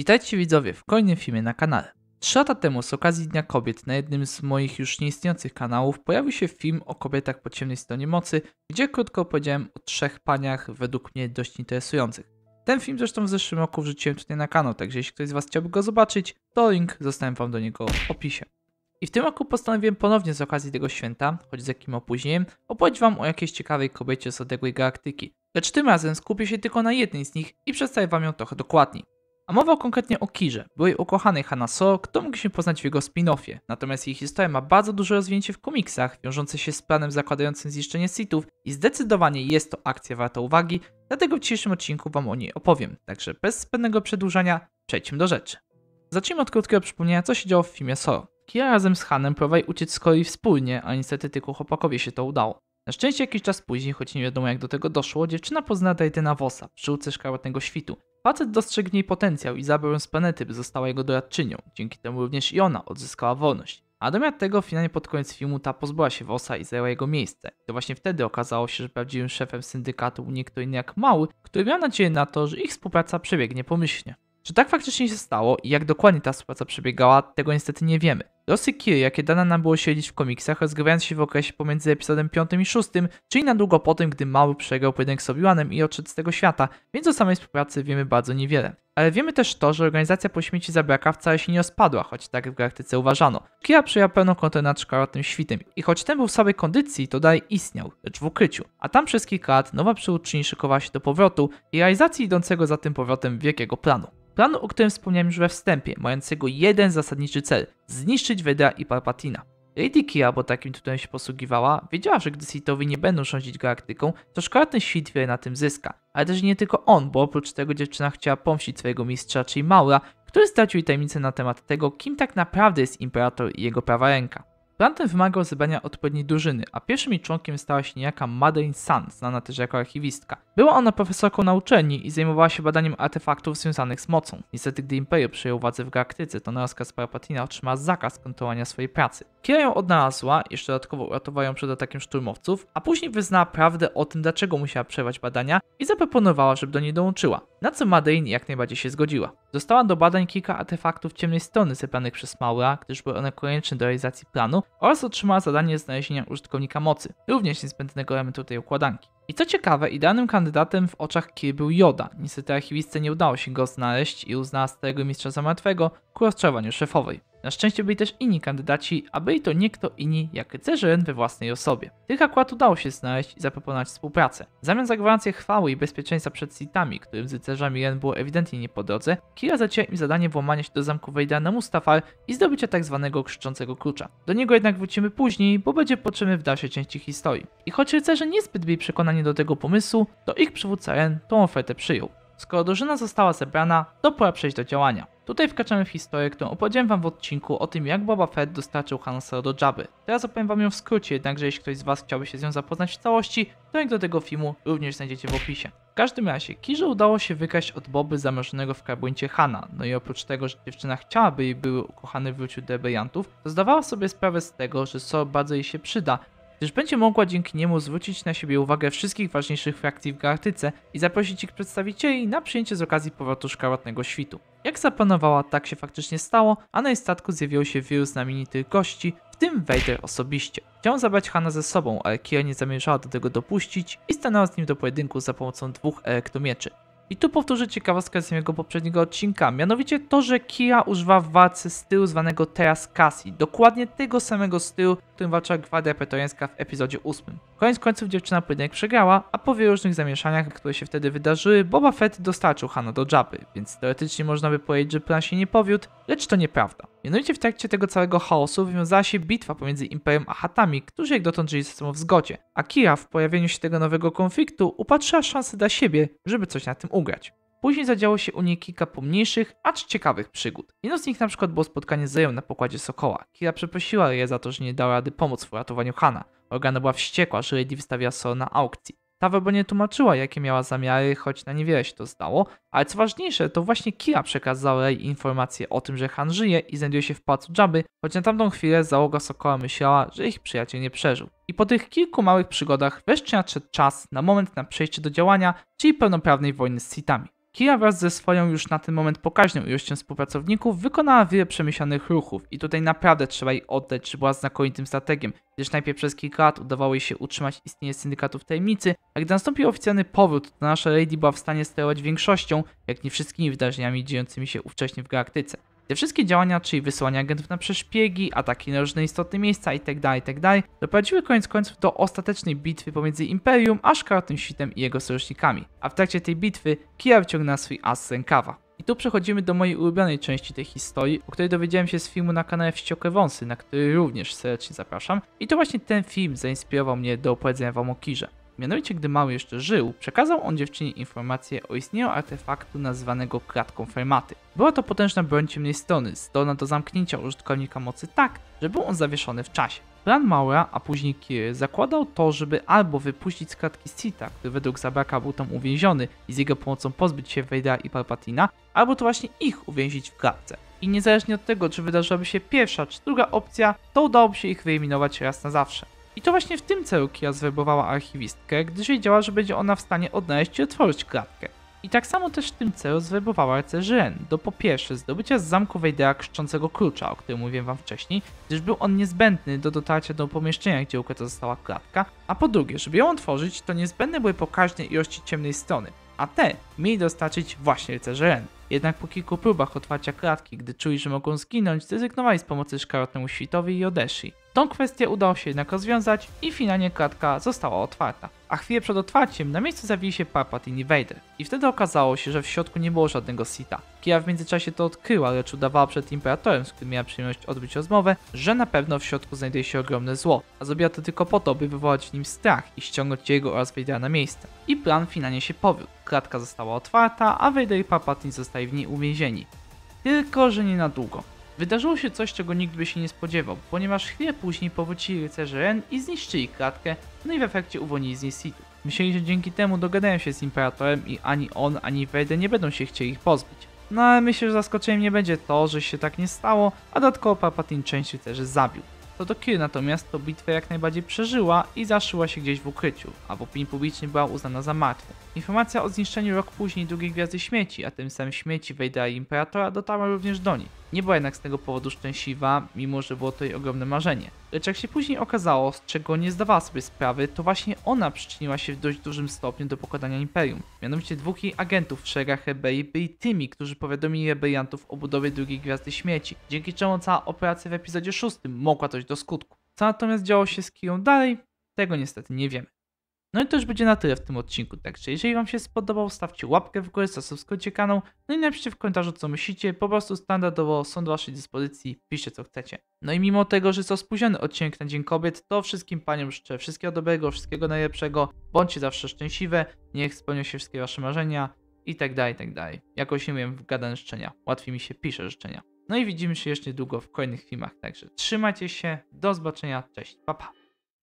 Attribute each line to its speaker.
Speaker 1: Witajcie widzowie w kolejnym filmie na kanale. Trzy lata temu z okazji Dnia Kobiet na jednym z moich już nieistniejących kanałów pojawił się film o kobietach po ciemnej stronie mocy, gdzie krótko opowiedziałem o trzech paniach według mnie dość interesujących. Ten film zresztą w zeszłym roku wrzuciłem tutaj na kanał, także jeśli ktoś z Was chciałby go zobaczyć, to link zostałem Wam do niego w opisie. I w tym roku postanowiłem ponownie z okazji tego święta, choć z jakim opóźnieniem, opowiedzieć Wam o jakiejś ciekawej kobiecie z odległej galaktyki. Lecz tym razem skupię się tylko na jednej z nich i przedstawię Wam ją trochę dokładniej. A mowa konkretnie o Kirze, byłej ukochanej Hanaso, którą mogliśmy poznać w jego spin-offie. Natomiast jej historia ma bardzo duże rozwinięcie w komiksach, wiążące się z planem zakładającym zniszczenie Sithów i zdecydowanie jest to akcja warta uwagi, dlatego w dzisiejszym odcinku wam o niej opowiem. Także bez zbędnego przedłużania przejdźmy do rzeczy. Zacznijmy od krótkiego przypomnienia, co się działo w filmie So. Kira razem z Hanem próbowali uciec z kolei wspólnie, a niestety tylko chłopakowie się to udało. Na szczęście jakiś czas później, choć nie wiadomo jak do tego doszło, dziewczyna poznała Daytona Vosa, przywódcę szkarłatnego świtu, Facet dostrzegł w niej potencjał i zabrał ją z planety, by została jego doradczynią. Dzięki temu również i ona odzyskała wolność. A domiar tego finalnie pod koniec filmu ta pozbyła się Wosa i zajęła jego miejsce. I to właśnie wtedy okazało się, że prawdziwym szefem syndykatu był nie kto inny jak Mały, który miał nadzieję na to, że ich współpraca przebiegnie pomyślnie. Czy tak faktycznie się stało i jak dokładnie ta współpraca przebiegała, tego niestety nie wiemy. Losy Kiry, jakie dane nam było śledzić w komiksach, rozgrywając się w okresie pomiędzy epizodem 5 i 6, czyli na długo po tym, gdy Mały przegrał pojedynek z Obi-Wanem i odszedł z tego świata, więc o samej współpracy wiemy bardzo niewiele. Ale wiemy też to, że organizacja po śmieci zabraka wcale się nie ospadła, choć tak w galaktyce uważano. Kira przyjął pełną kontrolę nad tym świtem i choć ten był w słabej kondycji, to dalej istniał, lecz w ukryciu. A tam przez kilka lat nowa przywódczyni szykowała się do powrotu i realizacji idącego za tym powrotem wielkiego planu. Planu, o którym wspomniałem już we wstępie, mającego jeden zasadniczy cel – zniszczyć Wedra i Palpatina. Lady Kira, bo takim tutaj się posługiwała, wiedziała, że gdy Sithowie nie będą rządzić galaktyką, to szkaradny świt wiele na tym zyska. Ale też nie tylko on, bo oprócz tego dziewczyna chciała pomścić swojego mistrza, czyli Maura, który stracił tajemnicę na temat tego, kim tak naprawdę jest Imperator i jego prawa ręka. Plan ten wymagał zebrania odpowiedniej drużyny, a pierwszym jej członkiem stała się niejaka Madeleine Sun, znana też jako archiwistka. Była ona profesorką na uczelni i zajmowała się badaniem artefaktów związanych z mocą. Niestety, gdy Imperium przejął władzę w Galaktyce, to na rozkaz Palpatina otrzymała zakaz kontynuowania swojej pracy. Kira ją odnalazła, jeszcze dodatkowo uratowała ją przed atakiem szturmowców, a później wyznała prawdę o tym, dlaczego musiała przerwać badania i zaproponowała, żeby do niej dołączyła, na co Madeleine jak najbardziej się zgodziła. Została do badań kilka artefaktów ciemnej strony zebranych przez Maura, gdyż były one konieczne do realizacji planu, oraz otrzymała zadanie znalezienia użytkownika mocy, również niezbędnego elementu tej układanki. I co ciekawe, idealnym kandydatem w oczach Kiri był Joda. Niestety archiwistce nie udało się go znaleźć i uznała starego mistrza za martwego ku rozczarowaniu szefowej. Na szczęście byli też inni kandydaci, a byli to nie kto inni jak Cerzyn we własnej osobie. Tych akurat udało się znaleźć i zaproponować współpracę. Zamiast zamian za gwarancję chwały i bezpieczeństwa przed Sithami, którym z rycerzami Ren było ewidentnie nie po drodze, Kira zacięła im zadanie włamania się do zamku Wejdana na Mustafar i zdobycia tzw. Tak krzyczącego klucza. Do niego jednak wrócimy później, bo będzie potrzebny w dalszej części historii. I choć rycerze niezbyt byli przekonani do tego pomysłu, to ich przywódca Ren tą ofertę przyjął. Skoro drużyna została zebrana, to pora przejść do działania. Tutaj wkraczamy w historię, którą opowiedziałem wam w odcinku o tym jak Boba Fett dostarczył Han Solo do Jabby. Teraz opowiem wam ją w skrócie, jednakże jeśli ktoś z was chciałby się z nią zapoznać w całości, to link do tego filmu również znajdziecie w opisie. W każdym razie, Kirze udało się wykraść od Boby zamrożonego w karbuncie Hana, no i oprócz tego, że dziewczyna chciałaby i były ukochany wrócił do rebeliantów, to zdawała sobie sprawę z tego, że Solo bardzo jej się przyda, gdyż będzie mogła dzięki niemu zwrócić na siebie uwagę wszystkich ważniejszych frakcji w galaktyce i zaprosić ich przedstawicieli na przyjęcie z okazji powrotu szkarłatnego świtu. Jak zaplanowała, tak się faktycznie stało, a na jej statku zjawiło się wielu znamienitych gości, w tym Vader osobiście. Chciał zabrać Hana ze sobą, ale Kira nie zamierzała do tego dopuścić i stanęła z nim do pojedynku za pomocą dwóch elektromieczy. I tu powtórzę ciekawostkę z mojego poprzedniego odcinka, mianowicie to, że Kira używa w walce stylu zwanego teraz Cassie, dokładnie tego samego stylu, którym walczyła Gwardia Pretoriańska w epizodzie 8. Koniec końców dziewczyna pojedynek przegrała, a po wielu różnych zamieszaniach, które się wtedy wydarzyły, Boba Fett dostarczył Hana do Jabby, więc teoretycznie można by powiedzieć, że plan się nie powiódł, lecz to nieprawda. Mianowicie w trakcie tego całego chaosu wywiązała się bitwa pomiędzy Imperium a Hatami, którzy jak dotąd żyli ze sobą w zgodzie, a Kira w pojawieniu się tego nowego konfliktu upatrzyła szansę dla siebie, żeby coś na tym ugrać. Później zadziało się u niej kilka pomniejszych, acz ciekawych przygód. Jedną z nich na przykład było spotkanie z Zeją na pokładzie Sokoła. Kira przeprosiła je za to, że nie dała rady pomóc w uratowaniu Hana. Organa była wściekła, że Lady wystawiła Sora na aukcji. Ta bo nie tłumaczyła, jakie miała zamiary, choć na niewiele się to zdało, ale co ważniejsze, to właśnie Kira przekazała jej informację o tym, że Han żyje i znajduje się w placu Jabby, choć na tamtą chwilę załoga Sokoła myślała, że ich przyjaciel nie przeżył. I po tych kilku małych przygodach wreszcie nadszedł czas na moment na przejście do działania, czyli pełnoprawnej wojny z Sithami. Kia wraz ze swoją już na ten moment pokaźną ilością współpracowników wykonała wiele przemyślanych ruchów i tutaj naprawdę trzeba jej oddać, że była znakomitym strategiem, gdyż najpierw przez kilka lat udawało jej się utrzymać istnienie syndykatu w tajemnicy, a gdy nastąpił oficjalny powrót, to nasza Lady była w stanie sterować większością, jak nie wszystkimi wydarzeniami dziejącymi się ówcześnie w galaktyce. Te wszystkie działania, czyli wysyłanie agentów na przeszpiegi, ataki na różne istotne miejsca itd., tak itd., tak doprowadziły koniec końców do ostatecznej bitwy pomiędzy Imperium a Szkarłatnym Świtem i jego sojusznikami. A w trakcie tej bitwy Kira wyciągnęła swój as z rękawa. I tu przechodzimy do mojej ulubionej części tej historii, o której dowiedziałem się z filmu na kanale Wściekłe Wąsy, na który również serdecznie zapraszam. I to właśnie ten film zainspirował mnie do opowiedzenia wam o Kirze. Mianowicie, gdy mały jeszcze żył, przekazał on dziewczynie informację o istnieniu artefaktu nazwanego kratką Fermaty. Była to potężna broń ciemnej strony, zdolna do zamknięcia użytkownika mocy tak, że był on zawieszony w czasie. Plan Maura, a później Kiry, zakładał to, żeby albo wypuścić z kratki Sita, który według Zabraka był tam uwięziony i z jego pomocą pozbyć się Vadera i Palpatina, albo to właśnie ich uwięzić w klatce. I niezależnie od tego, czy wydarzyłaby się pierwsza czy druga opcja, to udałoby się ich wyeliminować raz na zawsze. I to właśnie w tym celu Kira zwerbowała archiwistkę, gdyż wiedziała, że będzie ona w stanie odnaleźć i otworzyć klatkę. I tak samo też w tym celu zwerbowała rycerzy Ren do po pierwsze zdobycia z zamku Wejdera krzyczącego klucza, o którym mówiłem wam wcześniej, gdyż był on niezbędny do dotarcia do pomieszczenia, gdzie ukryta została klatka, a po drugie, żeby ją otworzyć, to niezbędne były pokaźne ilości ciemnej strony, a te mieli dostarczyć właśnie rycerze Ren. Jednak po kilku próbach otwarcia klatki, gdy czuli, że mogą zginąć, zrezygnowali z pomocy szkarotnemu świtowi i odeszli. Tą kwestię udało się jednak rozwiązać i finalnie klatka została otwarta. A chwilę przed otwarciem na miejscu zawili się Parpat i Vader. I wtedy okazało się, że w środku nie było żadnego Sita. Kira w międzyczasie to odkryła, lecz udawała przed Imperatorem, z którym miała przyjemność odbyć rozmowę, że na pewno w środku znajduje się ogromne zło, a zrobiła to tylko po to, by wywołać w nim strach i ściągnąć jego oraz Vadera na miejsce. I plan finalnie się powiódł. Klatka została otwarta, a Vader i Palpatine zostali zostaje w niej uwięzieni. Tylko, że nie na długo. Wydarzyło się coś, czego nikt by się nie spodziewał, ponieważ chwilę później powrócili rycerze Ren i zniszczyli klatkę, no i w efekcie uwolnili z niej Sith. Myśleli, że dzięki temu dogadają się z Imperatorem i ani on, ani Vader nie będą się chcieli ich pozbyć. No ale myślę, że zaskoczeniem nie będzie to, że się tak nie stało, a dodatkowo Palpatine część rycerzy zabił. Totokyo natomiast tę bitwę jak najbardziej przeżyła i zaszyła się gdzieś w ukryciu, a w opinii publicznej była uznana za martwą. Informacja o zniszczeniu rok później drugiej gwiazdy śmieci, a tym samym śmieci Vadera i Imperatora dotarła również do niej. Nie była jednak z tego powodu szczęśliwa, mimo że było to jej ogromne marzenie. Lecz jak się później okazało, z czego nie zdawała sobie sprawy, to właśnie ona przyczyniła się w dość dużym stopniu do pokonania Imperium. Mianowicie dwóch jej agentów w szeregach Rebei byli tymi, którzy powiadomili rebeliantów o budowie drugiej Gwiazdy Śmieci, dzięki czemu cała operacja w epizodzie 6 mogła dojść do skutku. Co natomiast działo się z Kirą dalej, tego niestety nie wiemy. No i to już będzie na tyle w tym odcinku. Także jeżeli Wam się spodobał, stawcie łapkę w górę, zasubskrybujcie kanał, no i napiszcie w komentarzu co myślicie. Po prostu standardowo są do Waszej dyspozycji, piszcie co chcecie. No i mimo tego, że to spóźniony odcinek na Dzień Kobiet, to wszystkim Paniom życzę wszystkiego dobrego, wszystkiego najlepszego. Bądźcie zawsze szczęśliwe, niech spełnią się wszystkie Wasze marzenia i tak dalej, tak dalej. Jakoś nie wiem, gadane życzenia. Łatwiej mi się pisze życzenia. No i widzimy się jeszcze niedługo w kolejnych filmach, także trzymajcie się, do zobaczenia, cześć, pa pa.